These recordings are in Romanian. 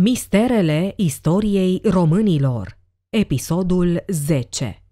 Misterele istoriei românilor Episodul 10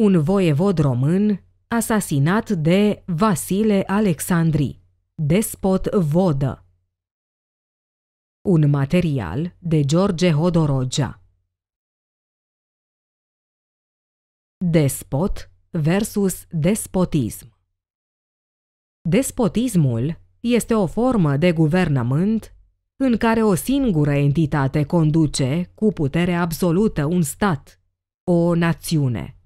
Un voievod român asasinat de Vasile Alexandri, despot vodă. Un material de George Hodorogea Despot versus despotism Despotismul este o formă de guvernământ în care o singură entitate conduce, cu putere absolută, un stat, o națiune.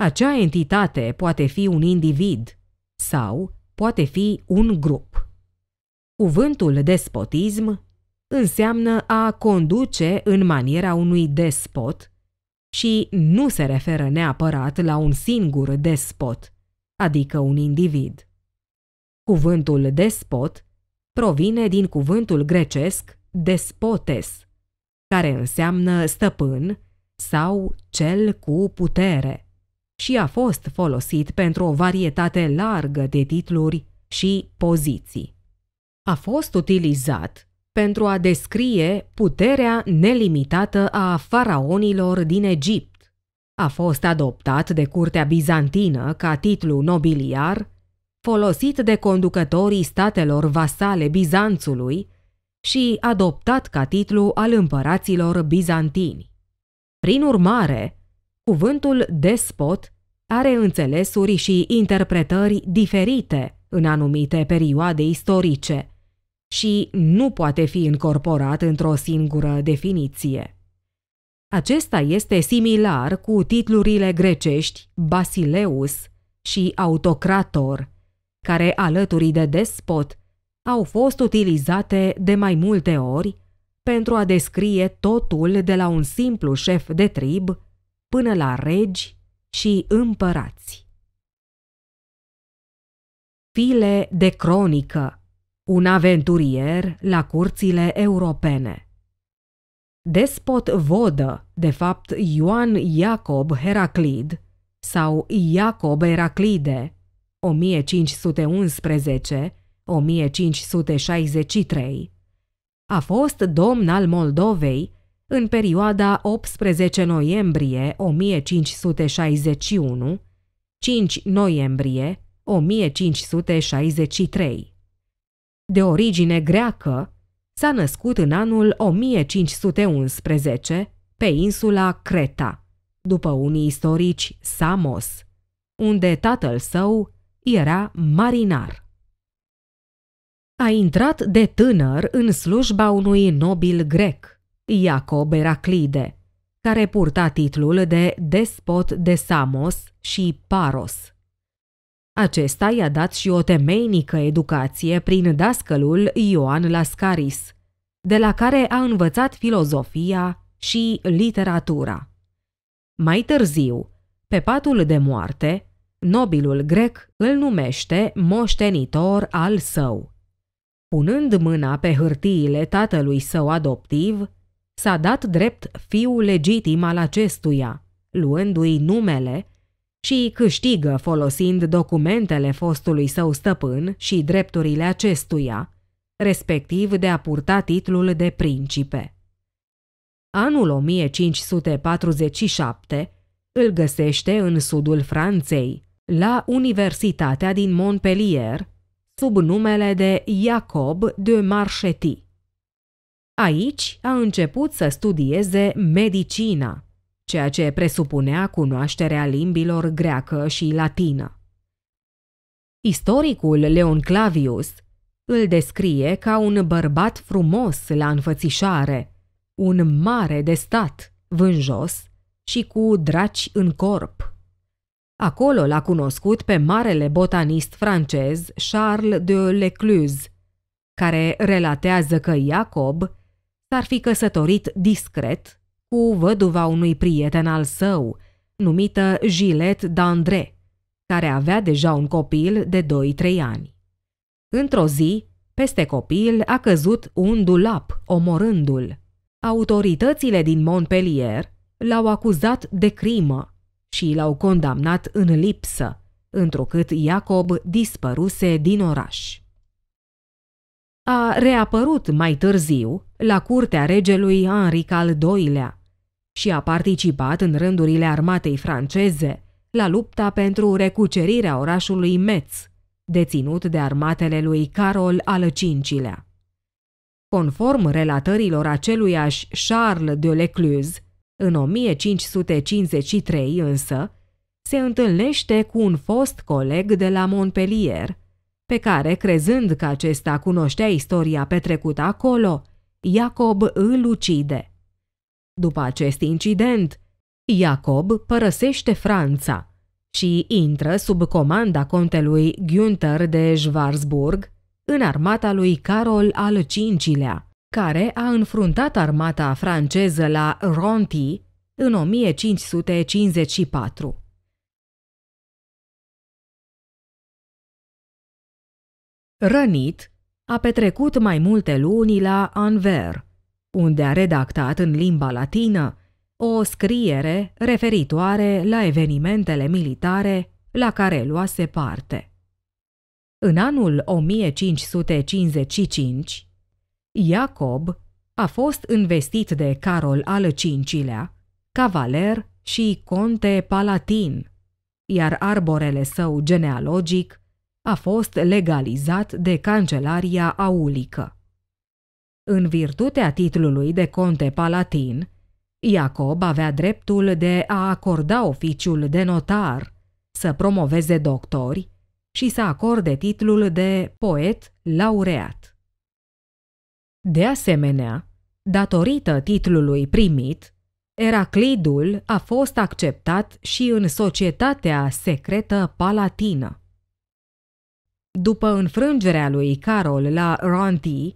Acea entitate poate fi un individ sau poate fi un grup. Cuvântul despotism înseamnă a conduce în maniera unui despot și nu se referă neapărat la un singur despot, adică un individ. Cuvântul despot provine din cuvântul grecesc despotes, care înseamnă stăpân sau cel cu putere și a fost folosit pentru o varietate largă de titluri și poziții. A fost utilizat pentru a descrie puterea nelimitată a faraonilor din Egipt. A fost adoptat de curtea bizantină ca titlu nobiliar folosit de conducătorii statelor vasale Bizanțului și adoptat ca titlu al împăraților bizantini. Prin urmare, cuvântul despot are înțelesuri și interpretări diferite în anumite perioade istorice și nu poate fi încorporat într-o singură definiție. Acesta este similar cu titlurile grecești Basileus și Autocrator, care, alături de despot, au fost utilizate de mai multe ori pentru a descrie totul de la un simplu șef de trib până la regi și împărați. File de cronică un aventurier la curțile europene. Despot vodă, de fapt Ioan Iacob Heraclid sau Iacob Heraclide, 1511-1563. A fost domn al Moldovei în perioada 18 noiembrie 1561 5 noiembrie 1563. De origine greacă, s-a născut în anul 1511 pe insula Creta, după unii istorici Samos, unde tatăl său era marinar. A intrat de tânăr în slujba unui nobil grec, Iacob Eraclide, care purta titlul de despot de Samos și Paros. Acesta i-a dat și o temeinică educație prin dascălul Ioan Lascaris, de la care a învățat filozofia și literatura. Mai târziu, pe patul de moarte, Nobilul grec îl numește moștenitor al său. Punând mâna pe hârtiile tatălui său adoptiv, s-a dat drept fiu legitim al acestuia, luându-i numele și câștigă folosind documentele fostului său stăpân și drepturile acestuia, respectiv de a purta titlul de principe. Anul 1547 îl găsește în sudul Franței, la Universitatea din Montpellier, sub numele de Jacob de Marchetti. Aici a început să studieze medicina, ceea ce presupunea cunoașterea limbilor greacă și latină. Istoricul Leon Clavius îl descrie ca un bărbat frumos la înfățișare, un mare de stat, vânjos și cu draci în corp. Acolo l-a cunoscut pe marele botanist francez Charles de Lecluse, care relatează că Iacob s-ar fi căsătorit discret cu văduva unui prieten al său, numită Gillette d'André, care avea deja un copil de 2-3 ani. Într-o zi, peste copil a căzut un dulap, omorându-l. Autoritățile din Montpellier l-au acuzat de crimă și l-au condamnat în lipsă, întrucât Iacob dispăruse din oraș. A reapărut mai târziu la curtea regelui Henric al II-lea și a participat în rândurile armatei franceze la lupta pentru recucerirea orașului Metz, deținut de armatele lui Carol al V-lea. Conform relatărilor aceluiași Charles de Lecluse, în 1553 însă, se întâlnește cu un fost coleg de la Montpellier, pe care, crezând că acesta cunoștea istoria petrecută acolo, Iacob îl ucide. După acest incident, Iacob părăsește Franța și intră sub comanda contelui Günther de Schwarzburg în armata lui Carol al V-lea care a înfruntat armata franceză la Ronti în 1554. Rănit, a petrecut mai multe luni la Anvers, unde a redactat în limba latină o scriere referitoare la evenimentele militare la care luase parte. În anul 1555, Iacob a fost investit de Carol al V-lea, cavaler și conte palatin, iar arborele său genealogic a fost legalizat de Cancelaria Aulică. În virtutea titlului de conte palatin, Iacob avea dreptul de a acorda oficiul de notar, să promoveze doctori și să acorde titlul de poet laureat. De asemenea, datorită titlului primit, Eraclidul a fost acceptat și în societatea secretă palatină. După înfrângerea lui Carol la Ranti,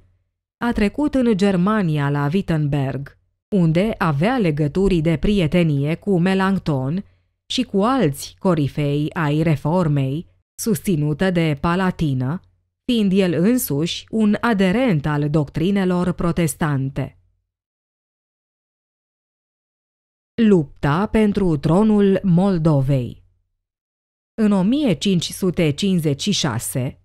a trecut în Germania la Wittenberg, unde avea legături de prietenie cu Melanchthon și cu alți corifei ai reformei, susținută de Palatină, fiind el însuși un aderent al doctrinelor protestante. Lupta pentru tronul Moldovei În 1556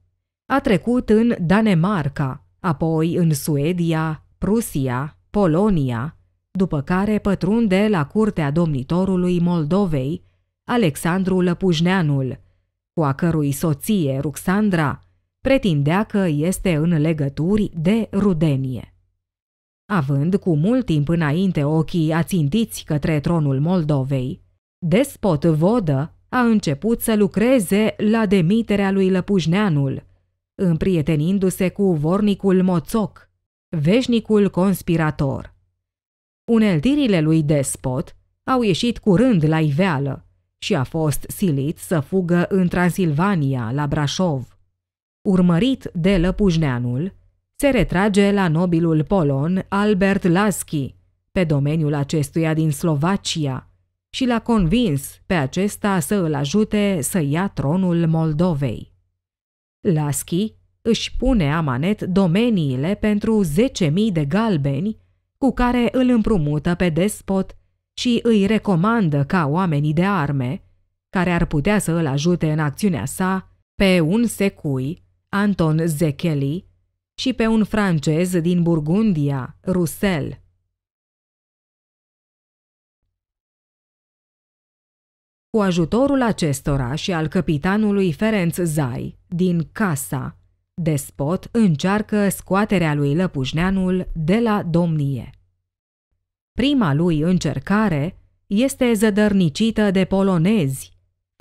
a trecut în Danemarca, apoi în Suedia, Prusia, Polonia, după care pătrunde la curtea domnitorului Moldovei, Alexandru Lăpujneanul, cu a cărui soție, Ruxandra, pretindea că este în legături de rudenie. Având cu mult timp înainte ochii ațintiți către tronul Moldovei, despot Vodă a început să lucreze la demiterea lui Lăpușneanul, împrietenindu-se cu vornicul Moțoc, veșnicul conspirator. Uneltirile lui despot au ieșit curând la iveală și a fost silit să fugă în Transilvania, la Brașov urmărit de Lăpușneanul, se retrage la nobilul polon Albert Laschi, pe domeniul acestuia din Slovacia, și l-a convins pe acesta să îl ajute să ia tronul Moldovei. Laschi își pune amanet domeniile pentru 10.000 de galbeni cu care îl împrumută pe despot și îi recomandă ca oamenii de arme, care ar putea să îl ajute în acțiunea sa, pe un secui Anton Zecheli, și pe un francez din Burgundia, Russell, Cu ajutorul acestora și al capitanului Ferenț Zai, din Casa, despot încearcă scoaterea lui Lăpușneanul de la domnie. Prima lui încercare este zădărnicită de polonezi,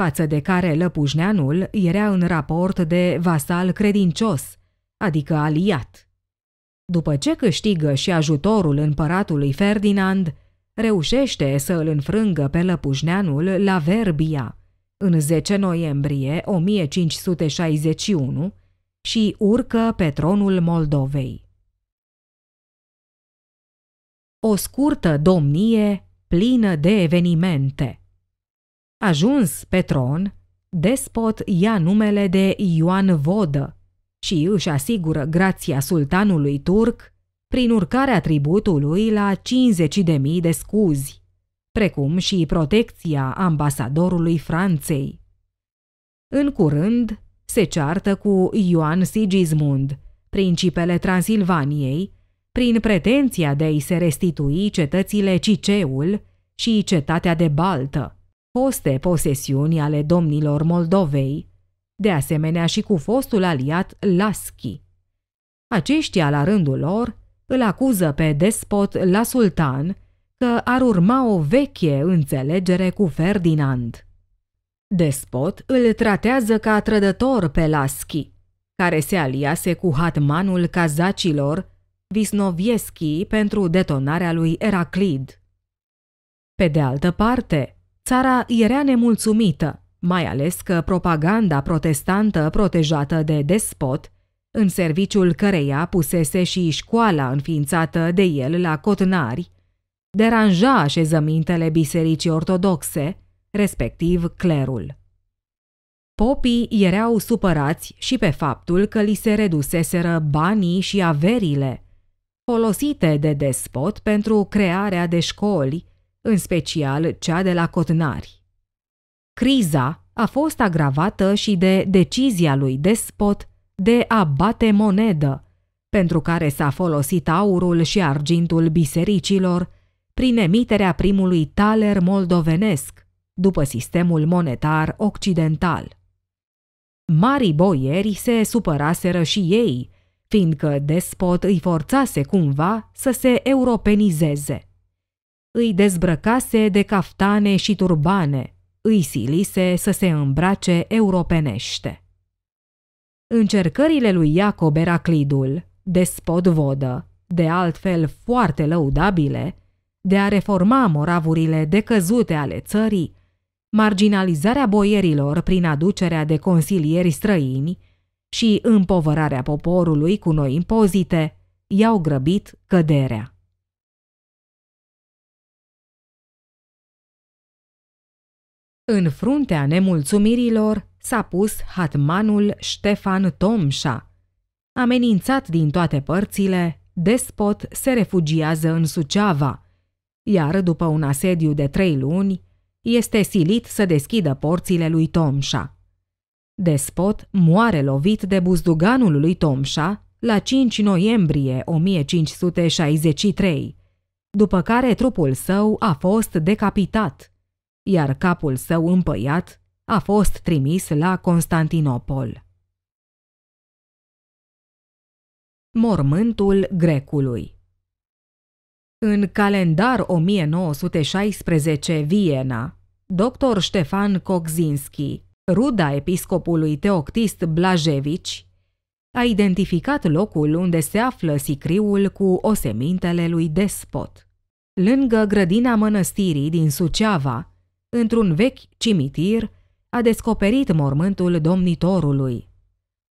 față de care Lăpușneanul era în raport de vasal credincios, adică aliat. După ce câștigă și ajutorul împăratului Ferdinand, reușește să îl înfrângă pe Lăpușneanul la Verbia, în 10 noiembrie 1561, și urcă pe tronul Moldovei. O scurtă domnie plină de evenimente – Ajuns pe tron, despot ia numele de Ioan Vodă și își asigură grația sultanului turc prin urcarea tributului la 50.000 de scuzi, precum și protecția ambasadorului Franței. În curând, se ceartă cu Ioan Sigismund, principele Transilvaniei, prin pretenția de a-i se restitui cetățile Ciceul și cetatea de Baltă foste posesiuni ale domnilor Moldovei, de asemenea și cu fostul aliat Laschi. Aceștia, la rândul lor, îl acuză pe despot la sultan că ar urma o veche înțelegere cu Ferdinand. Despot îl tratează ca trădător pe Laschi, care se aliase cu hatmanul cazacilor, Visnovieschi, pentru detonarea lui Eraclid. Pe de altă parte, Țara era nemulțumită, mai ales că propaganda protestantă protejată de despot, în serviciul căreia pusese și școala înființată de el la Cotnari, deranja așezămintele bisericii ortodoxe, respectiv clerul. Popii erau supărați și pe faptul că li se reduseseră banii și averile, folosite de despot pentru crearea de școli, în special cea de la Cotnari. Criza a fost agravată și de decizia lui despot de a bate monedă, pentru care s-a folosit aurul și argintul bisericilor prin emiterea primului taler moldovenesc, după sistemul monetar occidental. Marii boieri se supăraseră și ei, fiindcă despot îi forțase cumva să se europenizeze îi dezbrăcase de caftane și turbane, îi silise să se îmbrace europenește. Încercările lui Iacob Eraclidul, despot vodă, de altfel foarte lăudabile, de a reforma moravurile decăzute ale țării, marginalizarea boierilor prin aducerea de consilieri străini și împovărarea poporului cu noi impozite, i-au grăbit căderea. În fruntea nemulțumirilor s-a pus hatmanul Ștefan Tomșa. Amenințat din toate părțile, despot se refugiază în Suceava, iar după un asediu de trei luni, este silit să deschidă porțile lui Tomșa. Despot moare lovit de buzduganul lui Tomșa la 5 noiembrie 1563, după care trupul său a fost decapitat iar capul său împăiat a fost trimis la Constantinopol. Mormântul grecului În calendar 1916 Viena, dr. Ștefan Kokzinski, ruda episcopului Teoctist Blajevici, a identificat locul unde se află sicriul cu osemintele lui Despot. Lângă grădina mănăstirii din Suceava, într-un vechi cimitir, a descoperit mormântul domnitorului.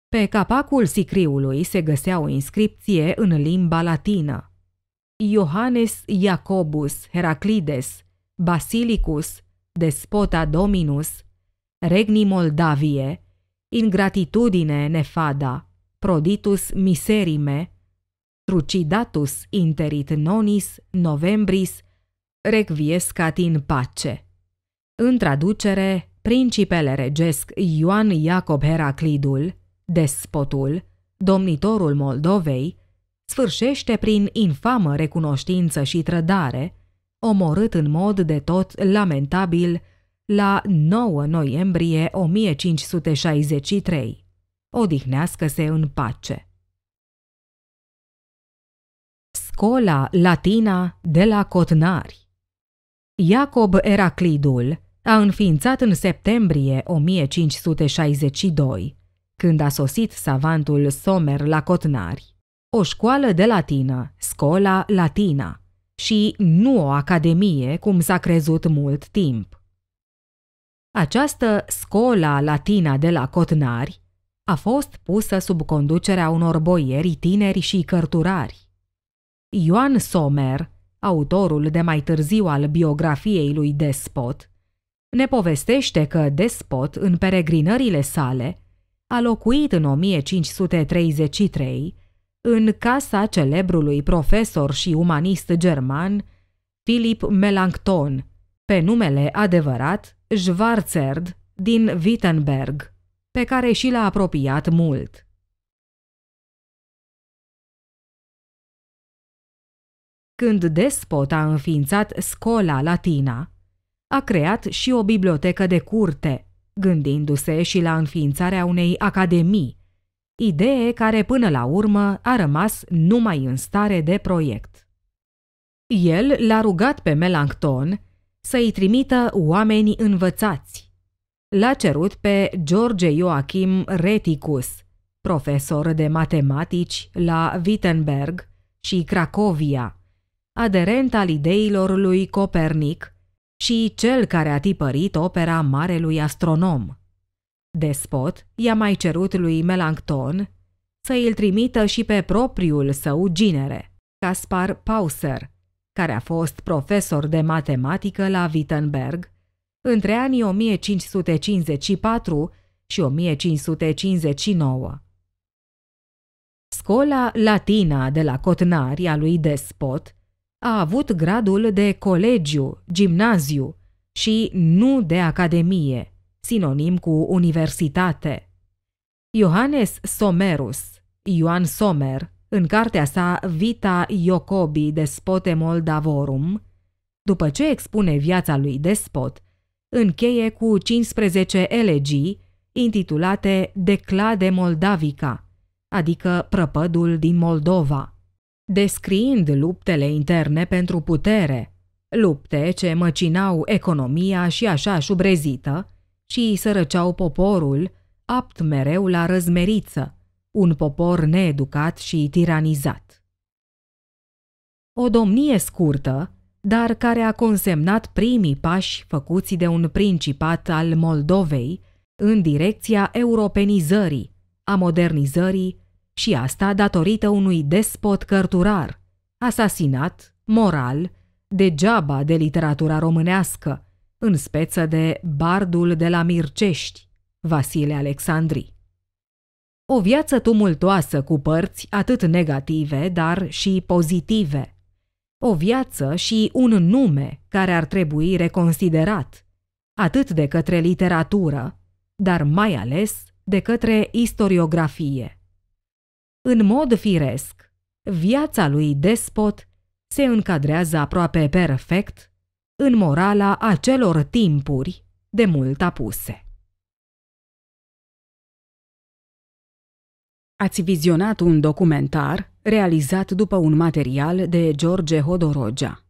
Pe capacul sicriului se găsea o inscripție în limba latină. Iohannes Iacobus Heraclides, Basilicus, Despota Dominus, Regni Moldavie, Ingratitudine nefada, Proditus miserime, Trucidatus interit nonis novembris, requiescat in pace. În traducere, principele regesc Ioan Iacob Heraclidul, despotul, domnitorul Moldovei, sfârșește prin infamă recunoștință și trădare, omorât în mod de tot lamentabil la 9 noiembrie 1563. Odihnească-se în pace. Scola Latina de la Cotnari Iacob Eraclidul, a înființat în septembrie 1562, când a sosit savantul Somer la Cotnari, o școală de latină, Scola Latina, și nu o academie, cum s-a crezut mult timp. Această Scola Latina de la Cotnari a fost pusă sub conducerea unor boieri tineri și cărturari. Ioan Somer, autorul de mai târziu al biografiei lui Despot, ne povestește că despot în peregrinările sale a locuit în 1533 în casa celebrului profesor și umanist german Philip Melanchthon, pe numele adevărat Schwarzerd din Wittenberg, pe care și l-a apropiat mult. Când despot a înființat scola latina, a creat și o bibliotecă de curte, gândindu-se și la înființarea unei academii, idee care până la urmă a rămas numai în stare de proiect. El l-a rugat pe Melancton să-i trimită oameni învățați. L-a cerut pe George Joachim Reticus, profesor de matematici la Wittenberg și Cracovia, aderent al ideilor lui Copernic – și cel care a tipărit opera marelui astronom. Despot i-a mai cerut lui Melancton să îl trimită și pe propriul său ginere, Caspar Pauser, care a fost profesor de matematică la Wittenberg între anii 1554 și 1559. Scola latina de la Cotnari a lui Despot a avut gradul de colegiu, gimnaziu și nu de academie, sinonim cu universitate. Johannes Somerus, Ioan Somer, în cartea sa Vita Iocobi Despote Moldavorum, după ce expune viața lui despot, încheie cu 15 elegii intitulate Declade Moldavica, adică Prăpădul din Moldova descriind luptele interne pentru putere, lupte ce măcinau economia și așa șubrezită și sărăceau poporul, apt mereu la răzmeriță, un popor needucat și tiranizat. O domnie scurtă, dar care a consemnat primii pași făcuți de un principat al Moldovei în direcția europenizării, a modernizării și asta datorită unui despot cărturar, asasinat, moral, degeaba de literatura românească, în speță de bardul de la Mircești, Vasile Alexandri. O viață tumultoasă cu părți atât negative, dar și pozitive. O viață și un nume care ar trebui reconsiderat, atât de către literatură, dar mai ales de către istoriografie. În mod firesc, viața lui despot se încadrează aproape perfect în morala acelor timpuri de mult apuse. Ați vizionat un documentar realizat după un material de George Hodorogea.